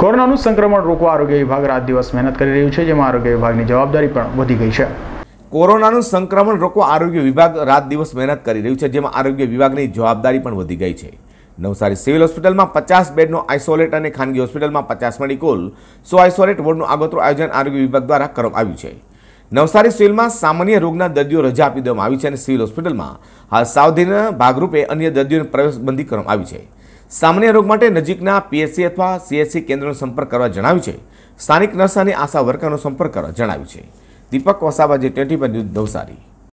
કોરોનાનું સંક્રમણ રોકવા આરોગ્ય વિભાગ રાત દિવસ મહેનત કરી રહ્યું છે જેમાં આરોગ્ય વિભાગની જવાબદારી પણ વધી ગઈ છે કોરોનાનું સંક્રમણ રોકવા આરોગ્ય વિભાગ રાત દિવસ મહેનત કરી રહ્યું છે જેમાં આરોગ્ય વિભાગની જવાબદારી પણ વધી ગઈ છે નવસારી સિવિલ હોસ્પિટલમાં પચાસ બેડનો આઇસોલેટ અને ખાનગી હોસ્પિટલમાં પચાસ મેડિકોલ સો આઇસોલેટ વોર્ડનું આગોતરું આયોજન આરોગ્ય વિભાગ દ્વારા કરવામાં આવ્યું છે નવસારી સિવિલમાં સામાન્ય રોગના દર્દીઓ રજા આપી દેવામાં આવી છે અને સિવિલ હોસ્પિટલમાં હાલ સાવધીના ભાગરૂપે અન્ય દર્દીઓને પ્રવેશ બંધી કરવામાં આવી છે સામાન્ય રોગ માટે નજીકના પીએસસી અથવા સીએસસી કેન્દ્રનો સંપર્ક કરવા જણાવ્યું છે સ્થાનિક નર્સ અને આશા વર્કરનો સંપર્ક કરવા જણાવ્યું છે Deepak Vasava twenty five news Navsari